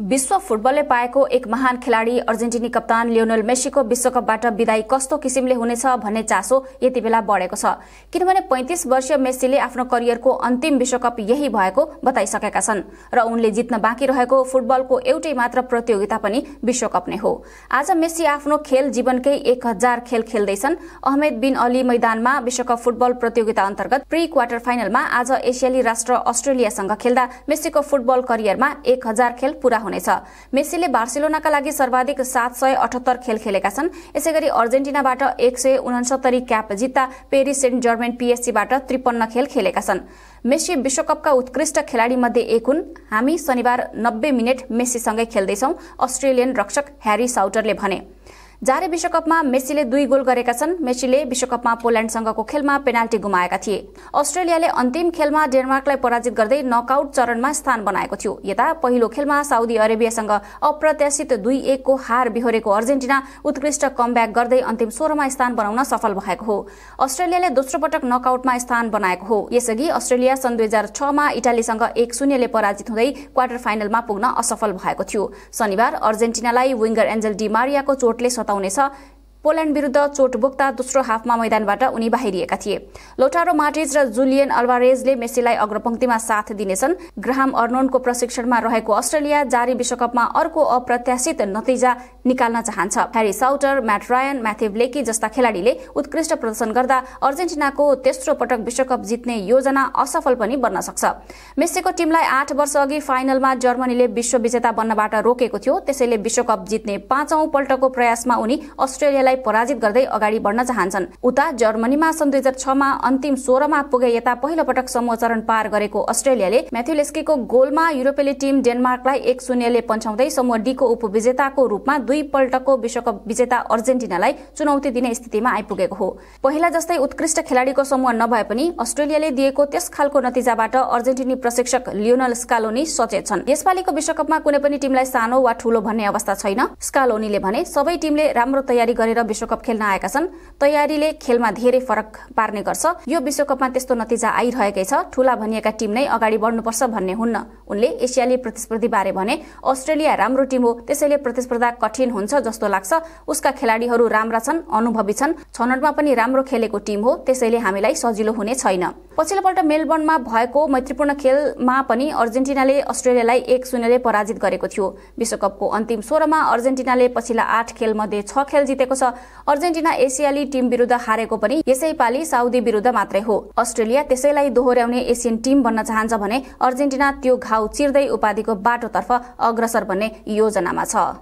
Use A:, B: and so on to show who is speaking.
A: विश्व फुटबलले पाएको एक महान खेलाड़ी अर्जेन्टिनी कप्तान लियोनल मेसीको विश्वकपबाट विदाई कस्तो किसिमले हुनेछ भन्ने चासो यति बेला बढेको छ किनभने पैंतिस वर्षीय मेस्सीले आफ्नो करियरको अन्तिम विश्वकप यही भएको बताइसकेका छन् र उनले जित्न बाँकी रहेको फुटबलको एउटै मात्र प्रतियोगिता पनि विश्वकप नै हो आज मेस्सी आफ्नो खेल जीवनकै एक हजार खेल खेल्दैछन् अहमेद बिन अली मैदानमा विश्वकप फुटबल प्रतियोगिता अन्तर्गत प्री क्वार्टर फाइनलमा आज एसियाली राष्ट्र अस्ट्रेलियासँग खेल्दा मेस्सीको फुटबल करियरमा एक हजार खेल पूरा हुनेछ मेस्सीले बार्सिलोनाका लागि सर्वाधिक सात सय अठहत्तर खेल खेलेका छन् यसै गरी अर्जेन्टिनाबाट एक सय उनसत्तरी क्याप जित्दा पेरिस सेन्ट जर्मेन पिएससीबाट त्रिपन्न खेल खेलेका छन् मेसी विश्वकपका उत्कृष्ट खेलाडी मध्ये एक हुन् हामी शनिबार नब्बे मिनट मेस्सीसँगै खेल्दैछौ अस्ट्रेलियन रक्षक ह्यारी साउटरले भने जारी विश्वकपमा मेसीले दुई गोल गरेका छन् मेसीले विश्वकपमा पोल्याण्डसँगको खेलमा पेनाल्टी गुमाएका थिए अस्ट्रेलियाले अन्तिम खेलमा डेनमार्कलाई पराजित गर्दै नकआउट चरणमा स्थान बनाएको थियो यता पहिलो खेलमा साउदी अरेबियासँग अप्रत्याशित दुई एकको हार बिहोरेको अर्जेन्टिना उत्कृष्ट कमब्याक गर्दै अन्तिम सोह्रमा स्थान बनाउन सफल भएको हो अस्ट्रेलियाले दोस्रो पटक नकआउटमा स्थान बनाएको हो यसअघि अस्ट्रेलिया सन् दुई हजार छमा इटालीसँग एक शून्यले पराजित हुँदै क्वार्टर फाइनलमा पुग्न असफल भएको थियो शनिबार अर्जेन्टिनालाई विङ्गर एन्जल डी मारियाको चोटले बताउनेछ पोल्याण्ड विरुद्ध बोक्दा दोस्रो हाफमा मैदानबाट उनी बाहिरिएका थिए लोटारो मार्टिज र जुलियन अल्वारेजले मेसीलाई अग्रपङ्क्तिमा साथ दिनेछन् ग्राहम अर्नोनको प्रशिक्षणमा रहेको अस्ट्रेलिया जारी विश्वकपमा अर्को अप्रत्याशित नतिजा निकाल्न चाहन्छ ह्यारी साउटर म्याट रायन म्याथ्यु लेकी जस्ता खेलाडीले उत्कृष्ट प्रदर्शन गर्दा अर्जेन्टिनाको तेस्रो पटक विश्वकप जित्ने योजना असफल पनि बन्न सक्छ मेस्सीको टिमलाई आठ वर्ष अघि फाइनलमा जर्मनीले विश्व विजेता बन्नबाट रोकेको थियो त्यसैले विश्वकप जित्ने पाँचौं पल्टको प्रयासमा उनी अस्ट्रेलियालाई पराजित गर्दै अगाडि बढ्न चाहन्छन् उता जर्मनीमा सन् दुई हजार छमा अन्तिम सोह्रमा पुगे यता पहिलो पटक समूह चरण पार गरेको अस्ट्रेलियाले म्याथ्युलेस्कीको गोलमा युरोपेली टिम डेनमार्कलाई एक शून्यले पछाउँदै समूह डीको उपविजेताको रूपमा दुई पल्टको विश्वकप विजेता अर्जेन्टिनालाई चुनौती दिने स्थितिमा आइपुगेको हो पहिला जस्तै उत्कृष्ट खेलाडीको समूह नभए पनि अस्ट्रेलियाले दिएको त्यस खालको नतिजाबाट अर्जेन्टिनी प्रशिक्षक लियोनल स्कालोनी सचेत छन् यसपालिको विश्वकपमा कुनै पनि टिमलाई सानो वा ठूलो भन्ने अवस्था छैन स्कालोनीले भने सबै टिमले राम्रो तयारी गरेर गरेर विश्वकप खेल्न आएका छन् तयारीले खेलमा धेरै फरक पार्ने गर्छ यो विश्वकपमा त्यस्तो नतिजा आइरहेकै छ ठूला भनिएका टिम नै अगाडि बढ्नुपर्छ भन्ने हुन्न उनले एसियाली प्रतिस्पर्धी बारे भने अस्ट्रेलिया राम्रो टिम हो त्यसैले प्रतिस्पर्धा कठिन हुन्छ जस्तो लाग्छ उसका खेलाडीहरू राम्रा छन् अनुभवी छन् छनौटमा पनि राम्रो खेलेको टिम हो त्यसैले हामीलाई सजिलो हुने छैन पछिल्लोपल्ट मेलबर्नमा भएको मैत्रीपूर्ण खेलमा पनि अर्जेन्टिनाले अस्ट्रेलियालाई एक शून्यले पराजित गरेको थियो विश्वकपको अन्तिम सोह्रमा अर्जेन्टिनाले पछिल्ला आठ खेलमध्ये छ खेल जितेको छ अर्जेन्टिना एसियाली टिम विरूद्ध हारेको पनि यसै साउदी विरूद्ध मात्रै हो अस्ट्रेलिया त्यसैलाई दोहोऱ्याउने एसियन टिम बन्न चाहन्छ भने अर्जेन्टिना त्यो घाउ चिर्दै उपाधिको बाटोतर्फ अग्रसर बन्ने योजनामा छ